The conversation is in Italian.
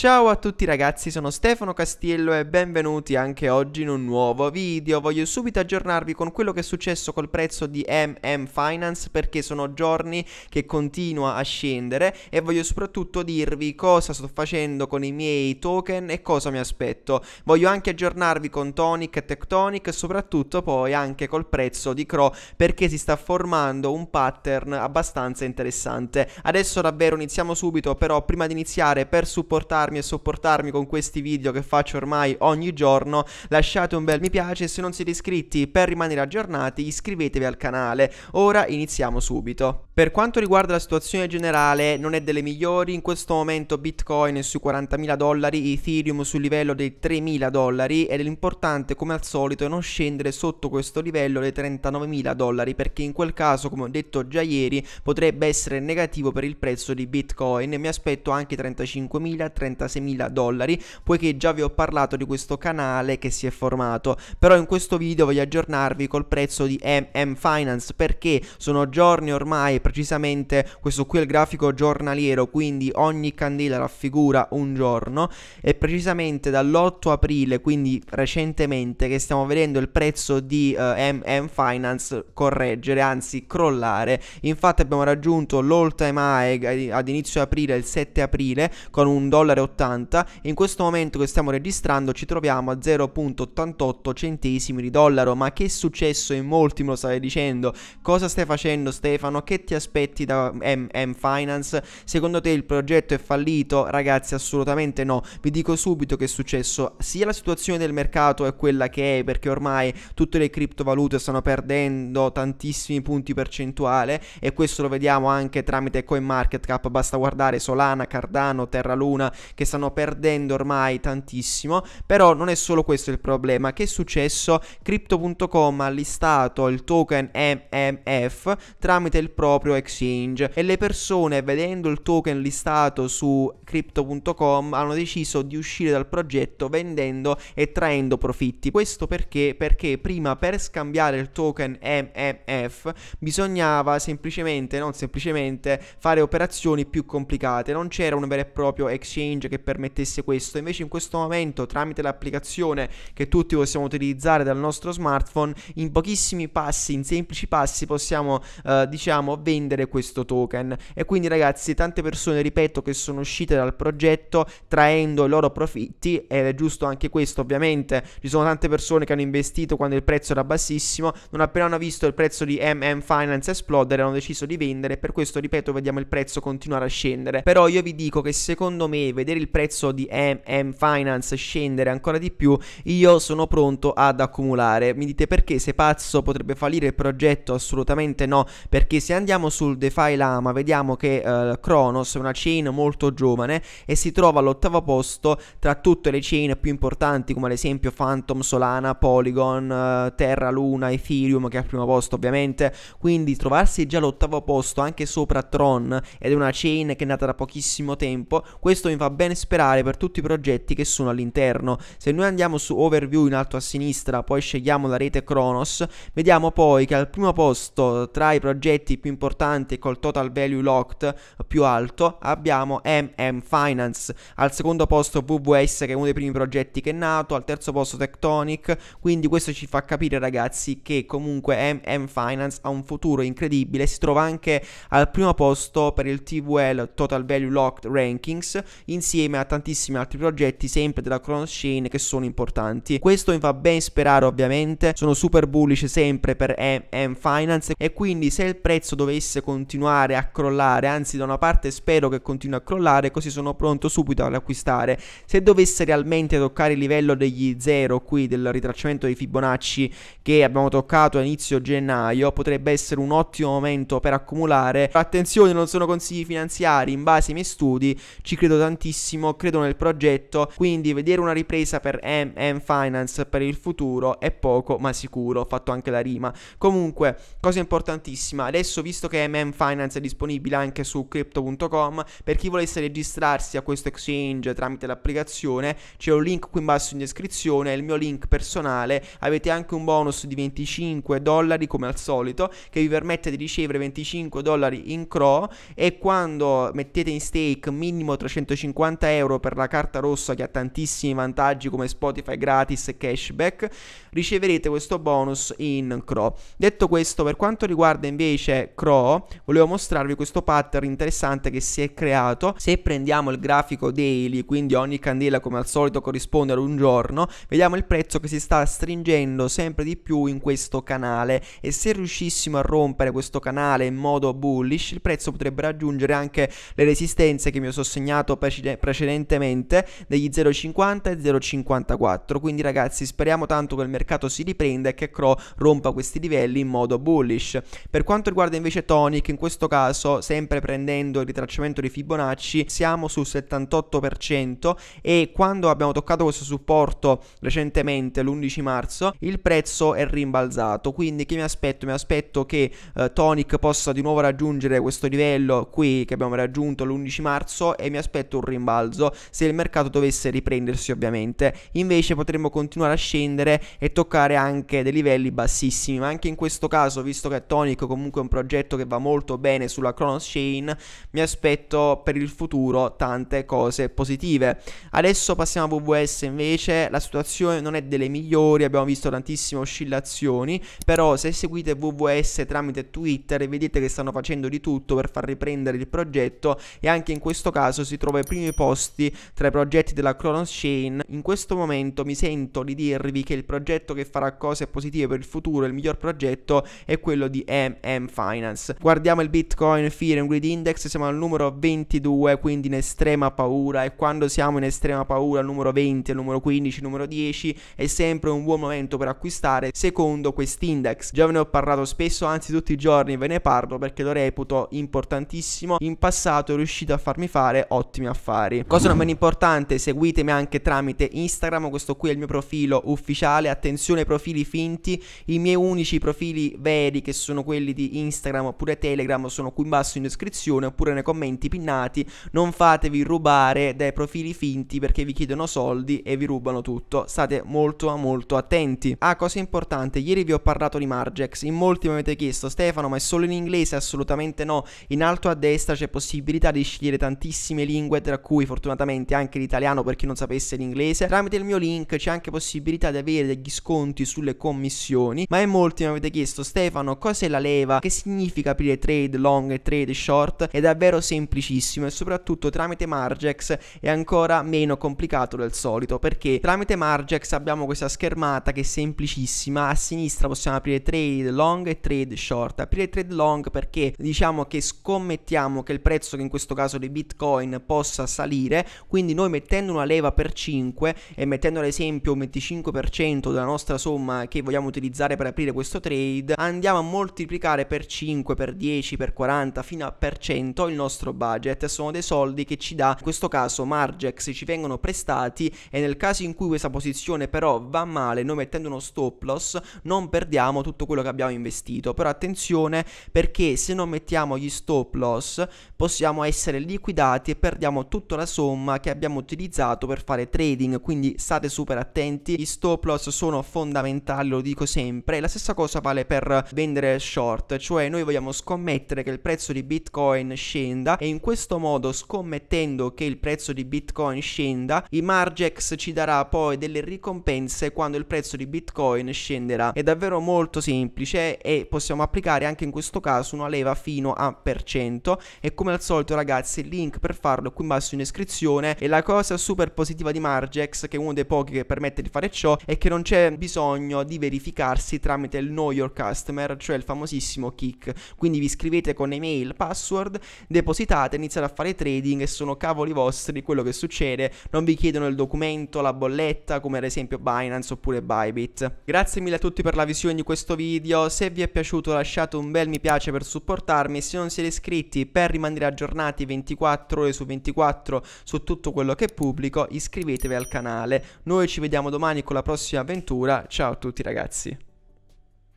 Ciao a tutti ragazzi, sono Stefano Castiello e benvenuti anche oggi in un nuovo video. Voglio subito aggiornarvi con quello che è successo col prezzo di MM Finance perché sono giorni che continua a scendere e voglio soprattutto dirvi cosa sto facendo con i miei token e cosa mi aspetto. Voglio anche aggiornarvi con Tonic e Tectonic e soprattutto poi anche col prezzo di Crow perché si sta formando un pattern abbastanza interessante. Adesso davvero iniziamo subito, però prima di iniziare per supportare ascoltarmi e supportarmi con questi video che faccio ormai ogni giorno, lasciate un bel mi piace se non siete iscritti per rimanere aggiornati iscrivetevi al canale. Ora iniziamo subito. Per quanto riguarda la situazione generale non è delle migliori, in questo momento Bitcoin è sui 40.000 dollari, Ethereum sul livello dei 3.000 dollari ed è importante come al solito non scendere sotto questo livello dei 39.000 dollari perché in quel caso come ho detto già ieri potrebbe essere negativo per il prezzo di Bitcoin mi aspetto anche 35.000, 35.000 36.000 dollari, poiché già vi ho parlato di questo canale che si è formato, però in questo video voglio aggiornarvi col prezzo di MM Finance perché sono giorni ormai, precisamente questo qui è il grafico giornaliero, quindi ogni candela raffigura un giorno e precisamente dall'8 aprile, quindi recentemente che stiamo vedendo il prezzo di eh, MM Finance correggere, anzi crollare. Infatti abbiamo raggiunto l'all time high eh, ad inizio aprile, il 7 aprile con un dollaro 0,80 e in questo momento che stiamo registrando ci troviamo a 0,88 centesimi di dollaro. Ma che è successo in molti me lo state dicendo? Cosa stai facendo Stefano? Che ti aspetti da M, M Finance? Secondo te il progetto è fallito? Ragazzi assolutamente no, vi dico subito che è successo sia la situazione del mercato è quella che è perché ormai tutte le criptovalute stanno perdendo tantissimi punti percentuale e questo lo vediamo anche tramite CoinMarketCap, basta guardare Solana, Cardano, Terra Luna che stanno perdendo ormai tantissimo, però non è solo questo il problema, che è successo? Crypto.com ha listato il token MMF tramite il proprio exchange e le persone vedendo il token listato su crypto.com hanno deciso di uscire dal progetto vendendo e traendo profitti. Questo perché? Perché prima per scambiare il token MMF bisognava semplicemente, non semplicemente, fare operazioni più complicate, non c'era un vero e proprio exchange Exchange che permettesse questo. Invece in questo momento tramite l'applicazione che tutti possiamo utilizzare dal nostro smartphone, in pochissimi passi, in semplici passi possiamo eh, diciamo vendere questo token. E quindi ragazzi, tante persone, ripeto, che sono uscite dal progetto traendo i loro profitti ed è giusto anche questo, ovviamente. Ci sono tante persone che hanno investito quando il prezzo era bassissimo, non appena hanno visto il prezzo di MM Finance esplodere, hanno deciso di vendere per questo ripeto vediamo il prezzo continuare a scendere. Però io vi dico che secondo me vedere vedere il prezzo di MM Finance scendere ancora di più, io sono pronto ad accumulare. Mi dite perché? Se pazzo potrebbe fallire il progetto? Assolutamente no, perché se andiamo sul DeFi Lama vediamo che eh, Kronos è una chain molto giovane e si trova all'ottavo posto tra tutte le chain più importanti come ad esempio Phantom, Solana, Polygon, eh, Terra, Luna, Ethereum che è al primo posto ovviamente, quindi trovarsi già all'ottavo posto anche sopra Tron ed è una chain che è nata da pochissimo tempo, questo mi fa bene sperare per tutti i progetti che sono all'interno. Se noi andiamo su overview in alto a sinistra, poi scegliamo la rete Kronos, vediamo poi che al primo posto tra i progetti più importanti col total value locked più alto abbiamo MM Finance, al secondo posto WWS che è uno dei primi progetti che è nato, al terzo posto Tectonic, quindi questo ci fa capire ragazzi che comunque MM Finance ha un futuro incredibile, si trova anche al primo posto per il TVL Total Value Locked Rankings insieme insieme a tantissimi altri progetti sempre della Cronos Chain che sono importanti. Questo mi fa ben sperare ovviamente, sono super bullish sempre per M Finance e quindi se il prezzo dovesse continuare a crollare, anzi da una parte spero che continui a crollare così sono pronto subito ad acquistare. Se dovesse realmente toccare il livello degli zero qui del ritracciamento dei Fibonacci che abbiamo toccato a inizio gennaio, potrebbe essere un ottimo momento per accumulare. Attenzione, non sono consigli finanziari, in base ai miei studi ci credo tantissimo tantissimo, credo nel progetto, quindi vedere una ripresa per MM Finance per il futuro è poco ma sicuro, ho fatto anche la rima. Comunque, cosa importantissima, adesso visto che MM Finance è disponibile anche su crypto.com, per chi volesse registrarsi a questo exchange tramite l'applicazione, c'è un link qui in basso in descrizione, il mio link personale, avete anche un bonus di 25 dollari come al solito che vi permette di ricevere 25 dollari in crow e quando mettete in stake minimo 350 50 euro per la carta rossa che ha tantissimi vantaggi come Spotify gratis e cashback, riceverete questo bonus in CRO. Detto questo, per quanto riguarda invece CRO, volevo mostrarvi questo pattern interessante che si è creato. Se prendiamo il grafico daily, quindi ogni candela come al solito corrisponde ad un giorno, vediamo il prezzo che si sta stringendo sempre di più in questo canale e se riuscissimo a rompere questo canale in modo bullish, il prezzo potrebbe raggiungere anche le resistenze che mi ho sostegnato per circa eh, precedentemente degli 0,50 e 0,54. Quindi ragazzi speriamo tanto che il mercato si riprenda e che Crow rompa questi livelli in modo bullish. Per quanto riguarda invece Tonic, in questo caso sempre prendendo il ritracciamento di Fibonacci siamo sul 78% e quando abbiamo toccato questo supporto recentemente l'11 marzo il prezzo è rimbalzato. Quindi che mi aspetto? Mi aspetto che eh, Tonic possa di nuovo raggiungere questo livello qui che abbiamo raggiunto l'11 marzo e mi aspetto un rimbalzo rimbalzo se il mercato dovesse riprendersi ovviamente. Invece potremmo continuare a scendere e toccare anche dei livelli bassissimi, ma anche in questo caso, visto che Tonic comunque è un progetto che va molto bene sulla Chronos Chain, mi aspetto per il futuro tante cose positive. Adesso passiamo a WWS invece, la situazione non è delle migliori, abbiamo visto tantissime oscillazioni, però se seguite WWS tramite Twitter vedete che stanno facendo di tutto per far riprendere il progetto e anche in questo caso si trova i primi primi posti tra i progetti della Kronos Chain. In questo momento mi sento di dirvi che il progetto che farà cose positive per il futuro, il miglior progetto, è quello di MM Finance. Guardiamo il Bitcoin Fear and Greed Index, siamo al numero 22, quindi in estrema paura e quando siamo in estrema paura, il numero 20, il numero 15, il numero 10 è sempre un buon momento per acquistare secondo quest'index. Già ve ne ho parlato spesso, anzi tutti i giorni ve ne parlo perché lo reputo importantissimo. In passato è riuscito a farmi fare ottimi affari particolari. Cosa non meno importante, seguitemi anche tramite Instagram, questo qui è il mio profilo ufficiale, attenzione ai profili finti, i miei unici profili veri che sono quelli di Instagram oppure Telegram sono qui in basso in descrizione oppure nei commenti pinnati, non fatevi rubare dai profili finti perché vi chiedono soldi e vi rubano tutto, state molto molto attenti. Ah, cosa importante, ieri vi ho parlato di Margex, in molti mi avete chiesto Stefano ma è solo in inglese? Assolutamente no, in alto a destra c'è possibilità di scegliere tantissime lingue tra cui cui fortunatamente anche l'italiano per chi non sapesse l'inglese. Tramite il mio link c'è anche possibilità di avere degli sconti sulle commissioni, ma in molti mi avete chiesto Stefano cos'è la leva, che significa aprire trade long e trade short, è davvero semplicissimo e soprattutto tramite Margex è ancora meno complicato del solito perché tramite Margex abbiamo questa schermata che è semplicissima, a sinistra possiamo aprire trade long e trade short, aprire trade long perché diciamo che scommettiamo che il prezzo che in questo caso di Bitcoin possa salire, quindi noi mettendo una leva per 5 e mettendo ad esempio un 25% della nostra somma che vogliamo utilizzare per aprire questo trade, andiamo a moltiplicare per 5, per 10, per 40, fino a per 100 il nostro budget. Sono dei soldi che ci dà, in questo caso Margex, ci vengono prestati e nel caso in cui questa posizione però va male, noi mettendo uno stop loss non perdiamo tutto quello che abbiamo investito. Però attenzione perché se non mettiamo gli stop loss possiamo essere liquidati e perdiamo tutto tutta la somma che abbiamo utilizzato per fare trading, quindi state super attenti, i stop loss sono fondamentali, lo dico sempre, la stessa cosa vale per vendere short, cioè noi vogliamo scommettere che il prezzo di Bitcoin scenda e in questo modo scommettendo che il prezzo di Bitcoin scenda, i Margex ci darà poi delle ricompense quando il prezzo di Bitcoin scenderà. È davvero molto semplice e possiamo applicare anche in questo caso una leva fino a per cento e come al solito ragazzi il link per farlo è qui in basso in un'iscrizione e la cosa super positiva di Margex, che è uno dei pochi che permette di fare ciò, è che non c'è bisogno di verificarsi tramite il Know Your Customer, cioè il famosissimo Kick. Quindi vi scrivete con email, password, depositate, iniziate a fare trading e sono cavoli vostri quello che succede, non vi chiedono il documento, la bolletta, come ad esempio Binance oppure Bybit. Grazie mille a tutti per la visione di questo video, se vi è piaciuto lasciate un bel mi piace per supportarmi, se non siete iscritti per rimanere aggiornati 24 ore su 24 24 su tutto quello che pubblico, iscrivetevi al canale. Noi ci vediamo domani con la prossima avventura. Ciao a tutti ragazzi.